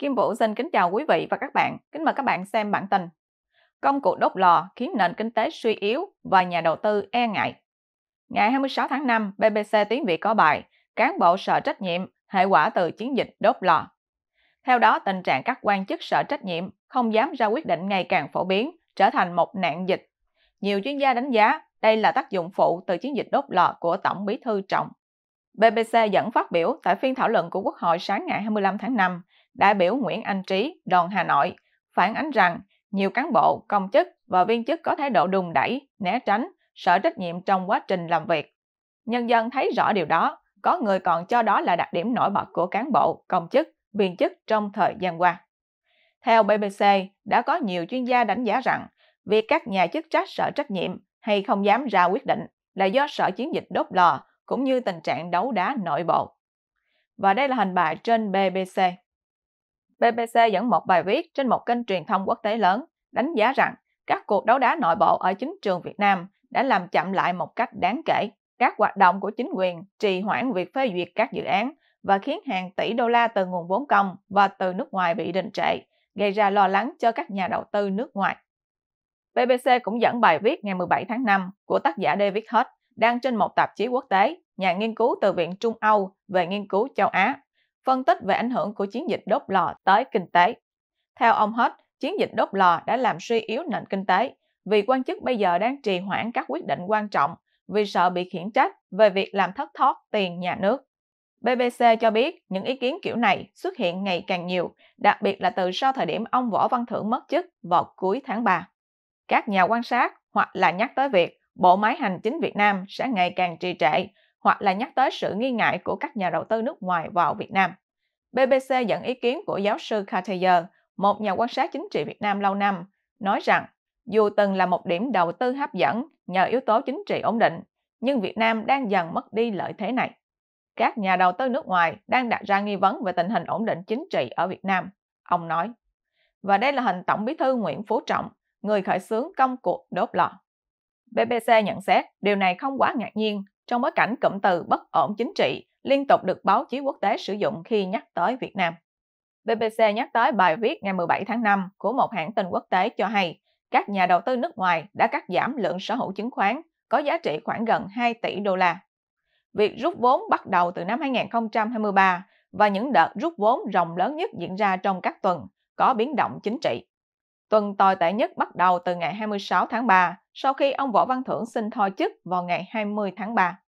Kim Vũ xin kính chào quý vị và các bạn. Kính mời các bạn xem bản tin. Công cụ đốt lò khiến nền kinh tế suy yếu và nhà đầu tư e ngại. Ngày 26 tháng 5, BBC Tiếng Việt có bài Cán bộ sợ trách nhiệm, hệ quả từ chiến dịch đốt lò. Theo đó, tình trạng các quan chức sợ trách nhiệm không dám ra quyết định ngày càng phổ biến, trở thành một nạn dịch. Nhiều chuyên gia đánh giá đây là tác dụng phụ từ chiến dịch đốt lò của Tổng bí thư Trọng. BBC dẫn phát biểu tại phiên thảo luận của Quốc hội sáng ngày 25 tháng 5 đại biểu Nguyễn Anh Trí, đoàn Hà Nội, phản ánh rằng nhiều cán bộ, công chức và viên chức có thái độ đùng đẩy, né tránh, sợ trách nhiệm trong quá trình làm việc. Nhân dân thấy rõ điều đó, có người còn cho đó là đặc điểm nổi bật của cán bộ, công chức, viên chức trong thời gian qua. Theo BBC, đã có nhiều chuyên gia đánh giá rằng việc các nhà chức trách sợ trách nhiệm hay không dám ra quyết định là do sợ chiến dịch đốt lò cũng như tình trạng đấu đá nội bộ. Và đây là hình bài trên BBC. BBC dẫn một bài viết trên một kênh truyền thông quốc tế lớn đánh giá rằng các cuộc đấu đá nội bộ ở chính trường Việt Nam đã làm chậm lại một cách đáng kể các hoạt động của chính quyền trì hoãn việc phê duyệt các dự án và khiến hàng tỷ đô la từ nguồn vốn công và từ nước ngoài bị đình trệ, gây ra lo lắng cho các nhà đầu tư nước ngoài. BBC cũng dẫn bài viết ngày 17 tháng 5 của tác giả David Hutt đang trên một tạp chí quốc tế, nhà nghiên cứu từ Viện Trung Âu về nghiên cứu châu Á phân tích về ảnh hưởng của chiến dịch đốt lò tới kinh tế. Theo ông Hết, chiến dịch đốt lò đã làm suy yếu nền kinh tế vì quan chức bây giờ đang trì hoãn các quyết định quan trọng vì sợ bị khiển trách về việc làm thất thoát tiền nhà nước. BBC cho biết những ý kiến kiểu này xuất hiện ngày càng nhiều, đặc biệt là từ sau thời điểm ông Võ Văn Thưởng mất chức vào cuối tháng 3. Các nhà quan sát hoặc là nhắc tới việc bộ máy hành chính Việt Nam sẽ ngày càng trì trệ hoặc là nhắc tới sự nghi ngại của các nhà đầu tư nước ngoài vào Việt Nam. BBC dẫn ý kiến của giáo sư Cartier, một nhà quan sát chính trị Việt Nam lâu năm, nói rằng dù từng là một điểm đầu tư hấp dẫn nhờ yếu tố chính trị ổn định, nhưng Việt Nam đang dần mất đi lợi thế này. Các nhà đầu tư nước ngoài đang đặt ra nghi vấn về tình hình ổn định chính trị ở Việt Nam, ông nói. Và đây là hình Tổng bí thư Nguyễn Phú Trọng, người khởi xướng công cuộc đốt lò. BBC nhận xét điều này không quá ngạc nhiên trong bối cảnh cụm từ bất ổn chính trị liên tục được báo chí quốc tế sử dụng khi nhắc tới Việt Nam. BBC nhắc tới bài viết ngày 17 tháng 5 của một hãng tin quốc tế cho hay các nhà đầu tư nước ngoài đã cắt giảm lượng sở hữu chứng khoán có giá trị khoảng gần 2 tỷ đô la. Việc rút vốn bắt đầu từ năm 2023 và những đợt rút vốn rộng lớn nhất diễn ra trong các tuần có biến động chính trị. Tuần tồi tệ nhất bắt đầu từ ngày 26 tháng 3, sau khi ông Võ Văn Thưởng xin thôi chức vào ngày 20 tháng 3.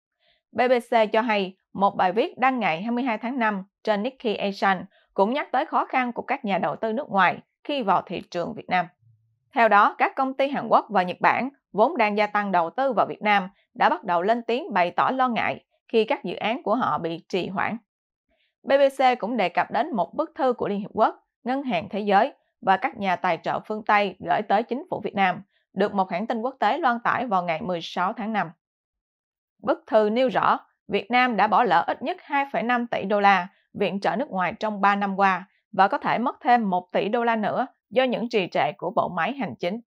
BBC cho hay một bài viết đăng ngày 22 tháng 5 trên Nikkei Asian cũng nhắc tới khó khăn của các nhà đầu tư nước ngoài khi vào thị trường Việt Nam. Theo đó, các công ty Hàn Quốc và Nhật Bản vốn đang gia tăng đầu tư vào Việt Nam đã bắt đầu lên tiếng bày tỏ lo ngại khi các dự án của họ bị trì hoãn. BBC cũng đề cập đến một bức thư của Liên Hiệp Quốc, Ngân hàng Thế giới và các nhà tài trợ phương Tây gửi tới chính phủ Việt Nam, được một hãng tin quốc tế loan tải vào ngày 16 tháng 5. Bức thư nêu rõ, Việt Nam đã bỏ lỡ ít nhất 2,5 tỷ đô la viện trợ nước ngoài trong 3 năm qua và có thể mất thêm 1 tỷ đô la nữa do những trì trệ của bộ máy hành chính.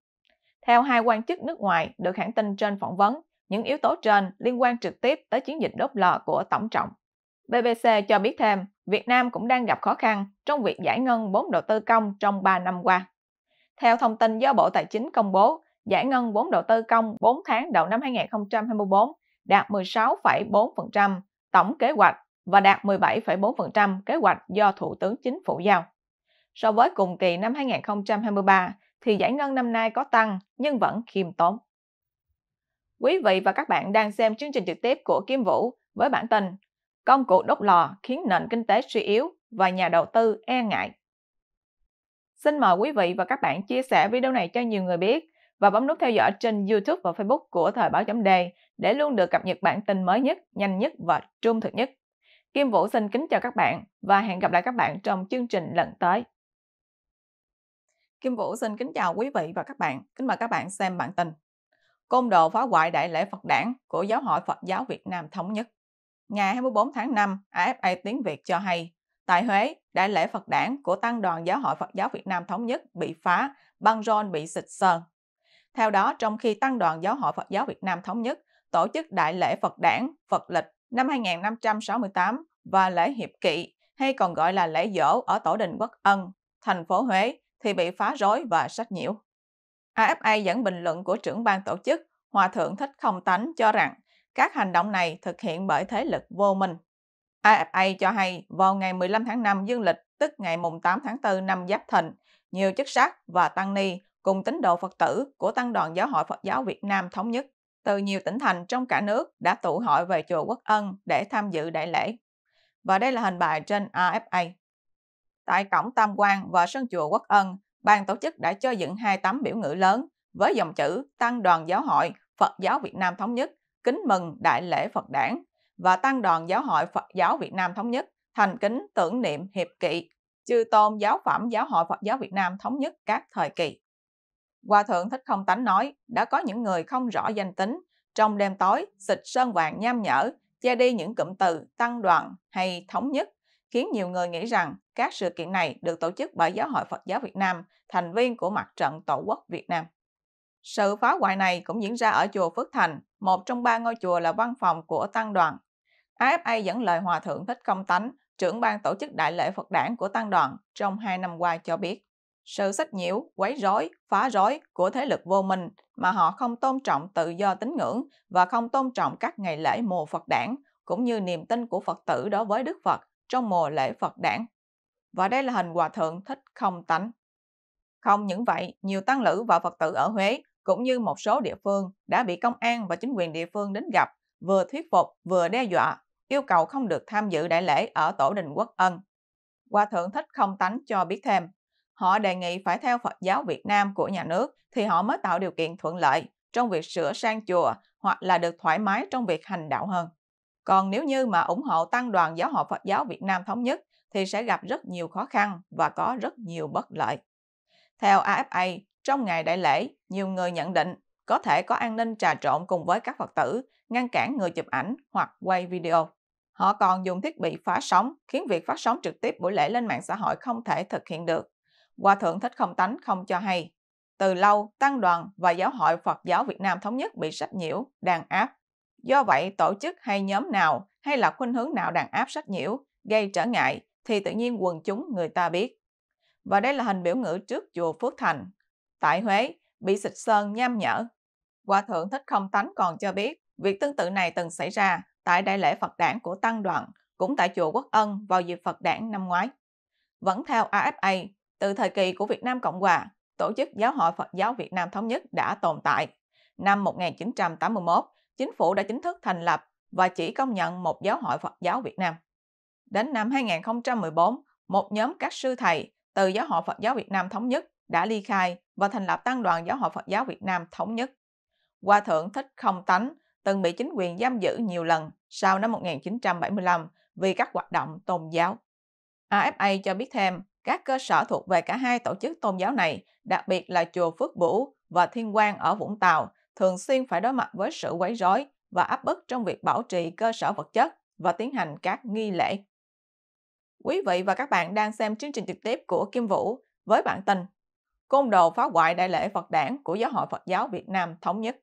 Theo hai quan chức nước ngoài được hãng tin trên phỏng vấn, những yếu tố trên liên quan trực tiếp tới chiến dịch đốt lò của Tổng trọng. BBC cho biết thêm, Việt Nam cũng đang gặp khó khăn trong việc giải ngân vốn đầu tư công trong 3 năm qua. Theo thông tin do Bộ Tài chính công bố, giải ngân vốn đầu tư công 4 tháng đầu năm 2024 đạt 16,4% tổng kế hoạch và đạt 17,4% kế hoạch do Thủ tướng Chính phủ giao. So với cùng kỳ năm 2023 thì giải ngân năm nay có tăng nhưng vẫn khiêm tốn. Quý vị và các bạn đang xem chương trình trực tiếp của Kim Vũ với bản tin Công cụ đốt lò khiến nền kinh tế suy yếu và nhà đầu tư e ngại. Xin mời quý vị và các bạn chia sẻ video này cho nhiều người biết và bấm nút theo dõi trên YouTube và Facebook của Thời báo chấm đề để luôn được cập nhật bản tin mới nhất, nhanh nhất và trung thực nhất. Kim Vũ xin kính chào các bạn và hẹn gặp lại các bạn trong chương trình lần tới. Kim Vũ xin kính chào quý vị và các bạn. Kính mời các bạn xem bản tin. Côn đồ phá hoại đại lễ Phật đảng của Giáo hội Phật giáo Việt Nam Thống nhất ngày 24 tháng 5, AFA tiếng Việt cho hay, tại Huế, đại lễ Phật đản của Tăng đoàn Giáo hội Phật giáo Việt Nam Thống nhất bị phá, băng rôn bị xịt sơn. Theo đó, trong khi Tăng đoàn Giáo hội Phật giáo Việt Nam Thống nhất tổ chức đại lễ Phật đản, Phật lịch năm 2568 và lễ Hiệp Kỵ hay còn gọi là lễ dỗ ở Tổ đình Quốc Ân, thành phố Huế thì bị phá rối và sách nhiễu. AFA dẫn bình luận của trưởng ban tổ chức Hòa Thượng Thích Không Tánh cho rằng các hành động này thực hiện bởi thế lực vô minh. AFA cho hay vào ngày 15 tháng 5 dương lịch, tức ngày mùng 8 tháng 4 năm Giáp Thìn, nhiều chức sắc và tăng ni cùng tín đồ Phật tử của Tăng đoàn Giáo hội Phật giáo Việt Nam Thống nhất từ nhiều tỉnh thành trong cả nước đã tụ hội về chùa Quốc Ân để tham dự đại lễ. Và đây là hình bài trên AFA. Tại cổng Tam Quan và sân chùa Quốc Ân, ban tổ chức đã cho dựng hai tấm biểu ngữ lớn với dòng chữ Tăng đoàn Giáo hội Phật giáo Việt Nam Thống nhất kính mừng đại lễ Phật đản và tăng đoàn giáo hội Phật giáo Việt Nam Thống nhất thành kính tưởng niệm hiệp kỵ, chư tôn giáo phẩm giáo hội Phật giáo Việt Nam Thống nhất các thời kỳ. Hòa thượng Thích Không Tánh nói, đã có những người không rõ danh tính, trong đêm tối xịt sơn vàng nham nhở, che đi những cụm từ tăng đoàn hay thống nhất, khiến nhiều người nghĩ rằng các sự kiện này được tổ chức bởi Giáo hội Phật giáo Việt Nam, thành viên của mặt trận Tổ quốc Việt Nam. Sự phá hoại này cũng diễn ra ở chùa Phước Thành, một trong ba ngôi chùa là văn phòng của tăng đoàn. AFA dẫn lời Hòa Thượng Thích Công Tánh, trưởng ban tổ chức đại lễ Phật đảng của tăng đoàn trong hai năm qua cho biết. Sự sách nhiễu, quấy rối, phá rối của thế lực vô minh mà họ không tôn trọng tự do tín ngưỡng và không tôn trọng các ngày lễ mùa Phật đảng cũng như niềm tin của Phật tử đối với Đức Phật trong mùa lễ Phật đảng. Và đây là hình hòa thượng thích không tánh. Không những vậy, nhiều tăng lữ và Phật tử ở Huế cũng như một số địa phương đã bị công an và chính quyền địa phương đến gặp, vừa thuyết phục vừa đe dọa, yêu cầu không được tham dự đại lễ ở tổ đình quốc ân. Hòa thượng Thích Không Tánh cho biết thêm, họ đề nghị phải theo Phật giáo Việt Nam của nhà nước thì họ mới tạo điều kiện thuận lợi trong việc sửa sang chùa hoặc là được thoải mái trong việc hành đạo hơn. Còn nếu như mà ủng hộ tăng đoàn giáo hội Phật giáo Việt Nam thống nhất thì sẽ gặp rất nhiều khó khăn và có rất nhiều bất lợi. Theo AFA, trong ngày đại lễ, nhiều người nhận định có thể có an ninh trà trộn cùng với các Phật tử, ngăn cản người chụp ảnh hoặc quay video. Họ còn dùng thiết bị phá sóng, khiến việc phát sóng trực tiếp buổi lễ lên mạng xã hội không thể thực hiện được. Hòa thượng Thích Không Tánh không cho hay. Từ lâu, Tăng đoàn và Giáo hội Phật giáo Việt Nam Thống nhất bị sách nhiễu, đàn áp. Do vậy, tổ chức hay nhóm nào hay là khuynh hướng nào đàn áp sách nhiễu, gây trở ngại thì tự nhiên quần chúng người ta biết và đây là hình biểu ngữ trước chùa Phước Thành. Tại Huế, bị xịt sơn nham nhở. Hòa thượng Thích Không Tánh còn cho biết, việc tương tự này từng xảy ra tại đại lễ Phật đản của Tăng Đoạn, cũng tại chùa Quốc Ân vào dịp Phật đản năm ngoái. Vẫn theo AFA, từ thời kỳ của Việt Nam Cộng Hòa, Tổ chức Giáo hội Phật giáo Việt Nam Thống nhất đã tồn tại. Năm 1981, chính phủ đã chính thức thành lập và chỉ công nhận một giáo hội Phật giáo Việt Nam. Đến năm 2014, một nhóm các sư thầy từ Giáo hội Phật giáo Việt Nam Thống nhất đã ly khai và thành lập Tăng đoàn Giáo hội Phật giáo Việt Nam Thống nhất. Hòa thượng Thích Không Tánh từng bị chính quyền giam giữ nhiều lần sau năm 1975 vì các hoạt động tôn giáo. AFA cho biết thêm, các cơ sở thuộc về cả hai tổ chức tôn giáo này, đặc biệt là chùa Phước Bửu và Thiên Quang ở Vũng Tàu, thường xuyên phải đối mặt với sự quấy rối và áp bức trong việc bảo trì cơ sở vật chất và tiến hành các nghi lễ Quý vị và các bạn đang xem chương trình trực tiếp của Kim Vũ với bản tin Côn đồ phá hoại đại lễ Phật đảng của Giáo hội Phật giáo Việt Nam Thống nhất.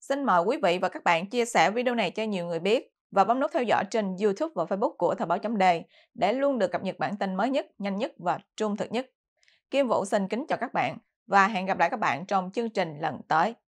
Xin mời quý vị và các bạn chia sẻ video này cho nhiều người biết và bấm nút theo dõi trên YouTube và Facebook của Thời báo chấm đề để luôn được cập nhật bản tin mới nhất, nhanh nhất và trung thực nhất. Kim Vũ xin kính chào các bạn và hẹn gặp lại các bạn trong chương trình lần tới.